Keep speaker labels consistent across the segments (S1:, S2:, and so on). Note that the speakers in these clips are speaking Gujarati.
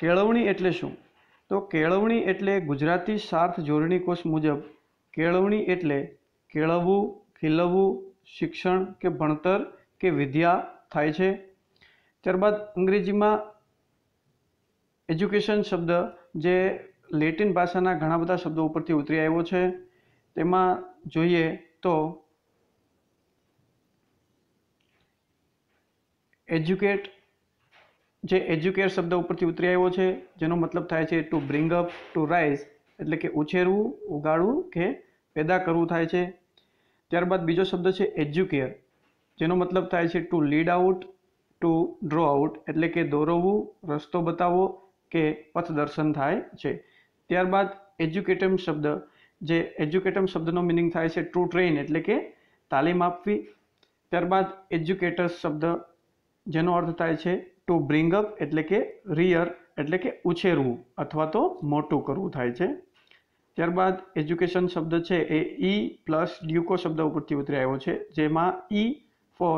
S1: કેળવણી એટલે શું તો કેળવણી એટલે ગુજરાતી સાર્થ જોડણી કોષ મુજબ કેળવણી એટલે કેળવવું ખીલવવું શિક્ષણ કે ભણતર કે વિદ્યા થાય છે ત્યારબાદ અંગ્રેજીમાં એજ્યુકેશન શબ્દ જે લેટિન ભાષાના ઘણા બધા શબ્દો ઉપરથી ઉતરી આવ્યો છે તેમાં જોઈએ તો એજ્યુકેટ જે એજ્યુકેટ શબ્દ ઉપરથી ઉતરી આવ્યો છે જેનો મતલબ થાય છે to bring up to rise એટલે કે ઉછેરવું ઉગાડવું કે પેદા કરવું થાય છે ત્યારબાદ બીજો શબ્દ છે એજ્યુકેર જેનો મતલબ થાય છે to lead out to draw out એટલે કે દોરવવું રસ્તો બતાવવો કે પથદર્શન થાય છે ત્યારબાદ એજ્યુકેટમ શબ્દ જે એજ્યુકેટમ શબ્દનો મિનિંગ થાય છે ટુ ટ્રેન એટલે કે તાલીમ આપવી ત્યારબાદ એજ્યુકેટર્સ શબ્દ જેનો અર્થ થાય છે ટુ બ્રિંગ અપ એટલે કે રિયર એટલે કે ઉછેરવું અથવા તો મોટું કરવું થાય છે ત્યારબાદ એજ્યુકેશન શબ્દ છે એ ઈ પ્લસ ડ્યુકો શબ્દ ઉપરથી ઉતરી આવ્યો છે જેમાં ઈ ફોર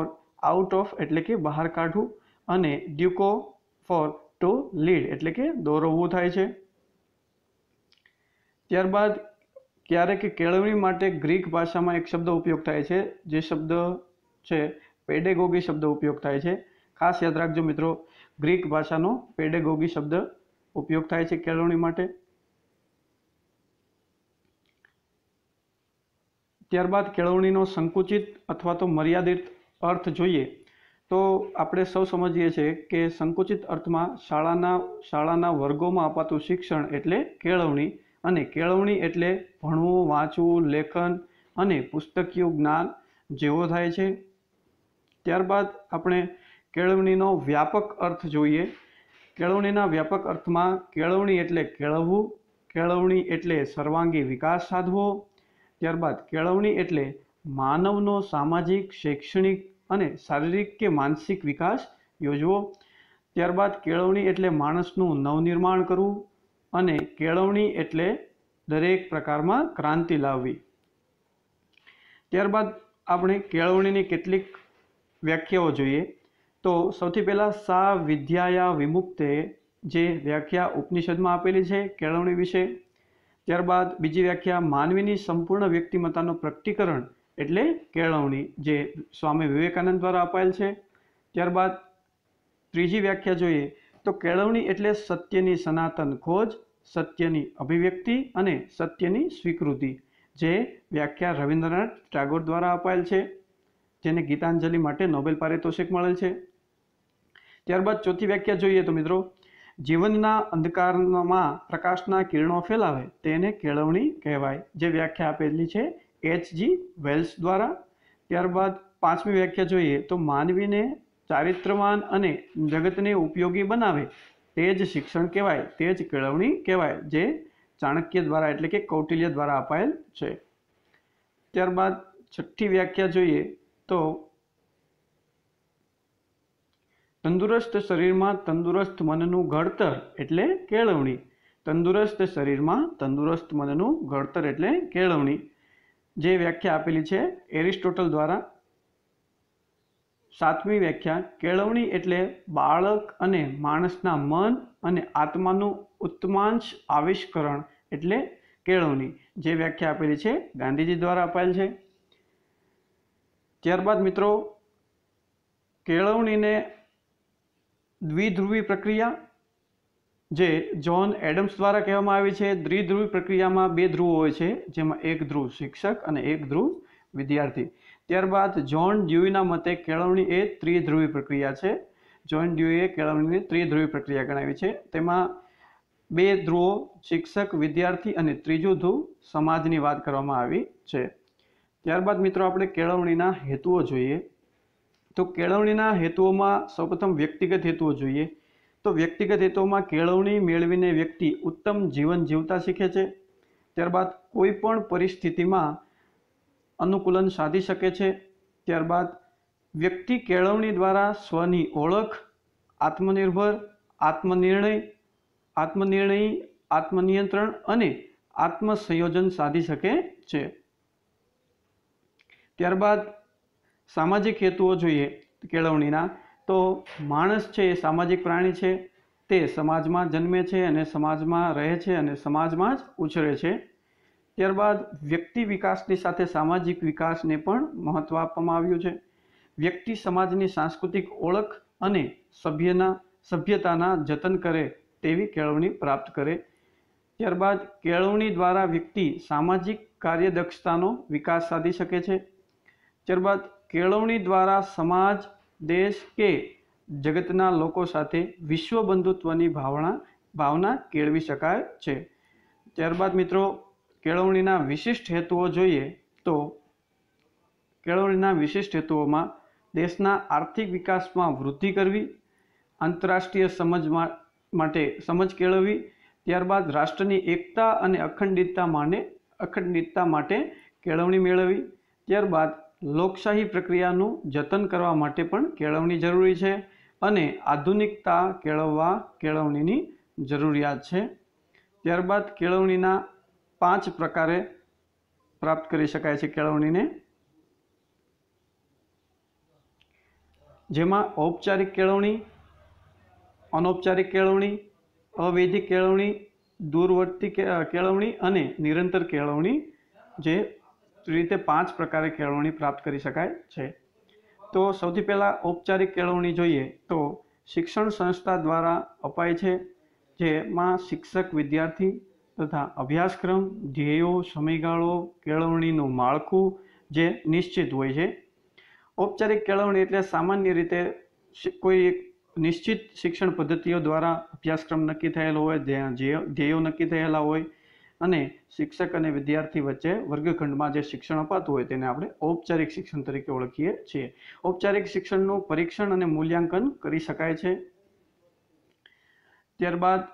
S1: આઉટ ઓફ એટલે કે બહાર કાઢવું અને ડ્યુકો ફોર ટુ લીડ એટલે કે દોરવવું થાય છે ત્યારબાદ ક્યારેક કેળવણી માટે ગ્રીક ભાષામાં એક શબ્દ ઉપયોગ થાય છે જે શબ્દ છે પેડેગોગી શબ્દ ઉપયોગ થાય છે ખાસ યાદ રાખજો મિત્રો ગ્રીક ભાષાનો પેડેગોગી શબ્દ ઉપયોગ થાય છે કેળવણી માટે ત્યારબાદ કેળવણીનો સંકુચિત અથવા તો મર્યાદિત અર્થ જોઈએ તો આપણે સૌ સમજીએ છીએ કે સંકુચિત અર્થમાં શાળાના શાળાના વર્ગોમાં અપાતું શિક્ષણ એટલે કેળવણી અને કેળવણી એટલે ભણવું વાંચવું લેખન અને પુસ્તકીય જ્ઞાન જેવો થાય છે ત્યારબાદ આપણે કેળવણીનો વ્યાપક અર્થ જોઈએ કેળવણીના વ્યાપક અર્થમાં કેળવણી એટલે કેળવવું કેળવણી એટલે સર્વાંગી વિકાસ સાધવો ત્યારબાદ કેળવણી એટલે માનવનો સામાજિક શૈક્ષણિક અને શારીરિક કે માનસિક વિકાસ યોજવો ત્યારબાદ કેળવણી એટલે માણસનું નવનિર્માણ કરવું અને કેળવણી એટલે દરેક પ્રકારમાં ક્રાંતિ લાવવી ત્યારબાદ આપણે કેળવણીની કેટલીક વ્યાખ્યાઓ જોઈએ તો સૌથી પહેલાં સા વિદ્યાયા વિમુક્તે જે વ્યાખ્યા ઉપનિષદમાં આપેલી છે કેળવણી વિશે ત્યારબાદ બીજી વ્યાખ્યા માનવીની સંપૂર્ણ વ્યક્તિમત્તાનું પ્રકટીકરણ એટલે કેળવણી જે સ્વામી વિવેકાનંદ દ્વારા અપાયેલ છે ત્યારબાદ ત્રીજી વ્યાખ્યા જોઈએ તો કેળવણી એટલે સત્યની સનાતન ખોજ સત્યની અભિવ્યક્તિ અને સત્યની સ્વીકૃતિ જે વ્યાખ્યા રવિન્દ્રનાથ ટાગોર દ્વારા અપાયેલ છે જેને ગીતાંજલિ માટે નોબેલ પારિતોષિક મળેલ છે ત્યારબાદ ચોથી વ્યાખ્યા જોઈએ તો મિત્રો જીવનના અંધકારમાં પ્રકાશના કિરણો ફેલાવે તેને કેળવણી કહેવાય જે વ્યાખ્યા આપેલી છે એચ જી વેલ્સ દ્વારા ત્યારબાદ પાંચમી વ્યાખ્યા જોઈએ તો માનવીને ચારિત્રવાન અને જગતને ઉપયોગી બનાવે તે જ શિક્ષણ કહેવાય તે જ કેળવણી કહેવાય જે ચાણક્ય દ્વારા એટલે કે કૌટિલ્ય દ્વારા અપાયેલ છે ત્યારબાદ છઠ્ઠી વ્યાખ્યા જોઈએ તો તંદુરસ્ત શરીરમાં તંદુરસ્ત મનનું ઘડતર એટલે કેળવણી તંદુરસ્ત શરીરમાં તંદુરસ્ત મનનું ઘડતર એટલે કેળવણી જે વ્યાખ્યા આપેલી છે એરિસ્ટોટલ દ્વારા સાતમી વ્યાખ્યા કેળવણી એટલે બાળક અને માણસના મન અને આત્માનું ઉત્તમાંશ આવિષ્કરણ એટલે કેળવણી જે વ્યાખ્યા આપેલી છે ગાંધીજી દ્વારા અપાયેલ છે ત્યારબાદ મિત્રો કેળવણીને દ્વિધ્રુવી પ્રક્રિયા જે જ્હોન એડમ્સ દ્વારા કહેવામાં આવી છે દ્વિધ્રુવી પ્રક્રિયામાં બે ધ્રુવો હોય છે જેમાં એક ધ્રુવ શિક્ષક અને એક ધ્રુવ વિદ્યાર્થી ત્યારબાદ જ્હોન ડ્યુઈના મતે કેળવણી એ ત્રિધ્રુવી પ્રક્રિયા છે જ્હોન ડ્યુઈએ કેળવણીને ત્રિધ્રુવી પ્રક્રિયા ગણાવી છે તેમાં બે ધ્રુવો શિક્ષક વિદ્યાર્થી અને ત્રીજું ધ્રુવ સમાજની વાત કરવામાં આવી છે ત્યારબાદ મિત્રો આપણે કેળવણીના હેતુઓ જોઈએ તો કેળવણીના હેતુઓમાં સૌપ્રથમ વ્યક્તિગત હેતુઓ જોઈએ તો વ્યક્તિગત હેતુઓમાં કેળવણી મેળવીને વ્યક્તિ ઉત્તમ જીવન જીવતા શીખે છે ત્યારબાદ કોઈ પણ પરિસ્થિતિમાં અનુકૂલન સાધી શકે છે ત્યારબાદ વ્યક્તિ કેળવણી દ્વારા સ્વની ઓળખ આત્મનિર્ભર આત્મનિર્ણય આત્મનિર્ણય આત્મનિયંત્રણ અને આત્મસંયોજન સાધી શકે છે ત્યારબાદ સામાજિક હેતુઓ જોઈએ કેળવણીના તો માણસ છે એ સામાજિક પ્રાણી છે તે સમાજમાં જન્મે છે અને સમાજમાં રહે છે અને સમાજમાં જ ઉછરે છે ત્યારબાદ વ્યક્તિ વિકાસની સાથે સામાજિક વિકાસને પણ મહત્ત્વ આપવામાં આવ્યું છે વ્યક્તિ સમાજની સાંસ્કૃતિક ઓળખ અને સભ્યના સભ્યતાના જતન કરે તેવી કેળવણી પ્રાપ્ત કરે ત્યારબાદ કેળવણી દ્વારા વ્યક્તિ સામાજિક કાર્યદક્ષતાનો વિકાસ સાધી શકે છે ત્યારબાદ કેળવણી દ્વારા સમાજ દેશ કે જગતના લોકો સાથે વિશ્વ બંધુત્વની ભાવના ભાવના કેળવી શકાય છે ત્યારબાદ મિત્રો કેળવણીના વિશિષ્ટ હેતુઓ જોઈએ તો કેળવણીના વિશિષ્ટ હેતુઓમાં દેશના આર્થિક વિકાસમાં વૃદ્ધિ કરવી આંતરરાષ્ટ્રીય સમજ માટે સમજ કેળવવી ત્યારબાદ રાષ્ટ્રની એકતા અને અખંડિતતા માટે અખંડિતતા માટે કેળવણી મેળવવી ત્યારબાદ લોકશાહી પ્રક્રિયાનું જતન કરવા માટે પણ કેળવણી જરૂરી છે અને આધુનિકતા કેળવવા કેળવણીની જરૂરિયાત છે ત્યારબાદ કેળવણીના પાંચ પ્રકારે પ્રાપ્ત કરી શકાય છે કેળવણીને જેમાં ઔપચારિક કેળવણી અનૌપચારિક કેળવણી અવૈધિક કેળવણી દૂરવર્તી કેળવણી અને નિરંતર કેળવણી જે રીતે પાંચ પ્રકારે કેળવણી પ્રાપ્ત કરી શકાય છે તો સૌથી પહેલાં ઔપચારિક કેળવણી જોઈએ તો શિક્ષણ સંસ્થા દ્વારા અપાય છે જેમાં શિક્ષક વિદ્યાર્થી તથા અભ્યાસક્રમ ધ્યેયો સમયગાળો કેળવણીનું માળખું જે નિશ્ચિત હોય છે ઔપચારિક કેળવણી એટલે સામાન્ય રીતે કોઈ એક નિશ્ચિત શિક્ષણ પદ્ધતિઓ દ્વારા અભ્યાસક્રમ નક્કી થયેલો હોય ધ્યેયો નક્કી થયેલા હોય અને શિક્ષક અને વિદ્યાર્થી વચ્ચે વર્ગખંડમાં જે શિક્ષણ અપાતું હોય તેને આપણે ઔપચારિક શિક્ષણ તરીકે ઓળખીએ છીએ ઔપચારિક શિક્ષણનું પરીક્ષણ અને મૂલ્યાંકન કરી શકાય છે ત્યારબાદ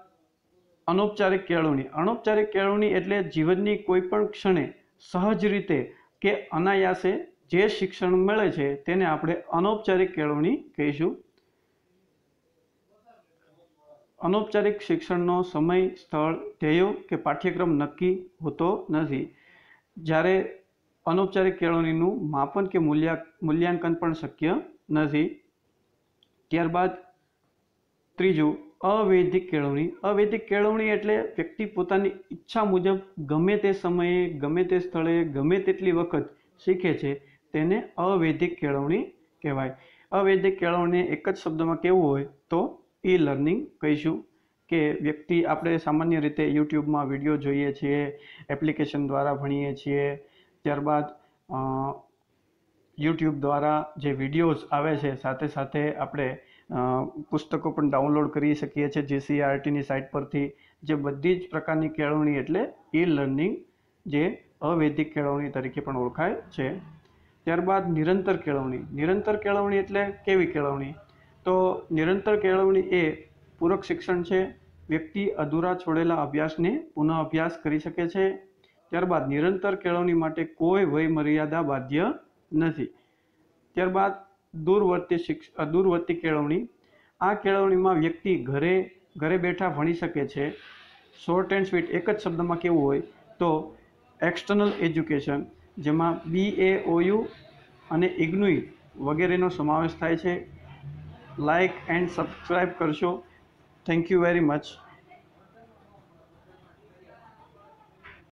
S1: અનૌપચારિક કેળવણી અનૌપચારિક કેળવણી એટલે જીવનની કોઈપણ ક્ષણે સહજ રીતે કે અનાયાસે જે શિક્ષણ મળે છે તેને આપણે અનૌપચારિક કેળવણી કહીશું અનૌપચારિક શિક્ષણનો સમય સ્થળ ધ્યેયો કે પાઠ્યક્રમ નક્કી હોતો નથી જ્યારે અનૌપચારિક કેળવણીનું માપન કે મૂલ્યા મૂલ્યાંકન પણ શક્ય નથી ત્યારબાદ ત્રીજું અવૈધિક કેળવણી અવૈધિક કેળવણી એટલે વ્યક્તિ પોતાની ઈચ્છા મુજબ ગમે તે સમયે ગમે તે સ્થળે ગમે તેટલી વખત શીખે છે તેને અવૈધિક કેળવણી કહેવાય અવૈધિક કેળવણી એક જ શબ્દમાં કેવું હોય તો ઈ લર્નિંગ કહીશું કે વ્યક્તિ આપણે સામાન્ય રીતે યુટ્યુબમાં વિડીયો જોઈએ છીએ એપ્લિકેશન દ્વારા ભણીએ છીએ ત્યારબાદ યુટ્યુબ દ્વારા જે વિડીયોઝ આવે છે સાથે સાથે આપણે પુસ્તકો પણ ડાઉનલોડ કરી શકીએ છીએ જીસીઆરટીની સાઇટ પરથી જે બધી જ પ્રકારની કેળવણી એટલે ઈ લર્નિંગ જે અવૈદિક કેળવણી તરીકે પણ ઓળખાય છે ત્યારબાદ નિરંતર કેળવણી નિરંતર કેળવણી એટલે કેવી કેળવણી તો નિરંતર કેળવણી એ પૂરક શિક્ષણ છે વ્યક્તિ અધૂરા છોડેલા અભ્યાસને પુનઃ અભ્યાસ કરી શકે છે ત્યારબાદ નિરંતર કેળવણી માટે કોઈ વય મર્યાદા બાધ્ય નથી ત્યારબાદ દૂરવર્તી શિક્ષ દૂરવર્તી કેળવણી આ કેળવણીમાં વ્યક્તિ ઘરે ઘરે બેઠા ભણી શકે છે શોર્ટ એન્ડ સ્વીટ એક જ શબ્દમાં કેવું હોય તો એક્સટર્નલ એજ્યુકેશન જેમાં બી એ ઓયુ અને ઇગ્નુઈ વગેરેનો સમાવેશ થાય છે લાઇક એન્ડ સબસ્ક્રાઈબ કરશો થેન્ક યુ વેરી મચ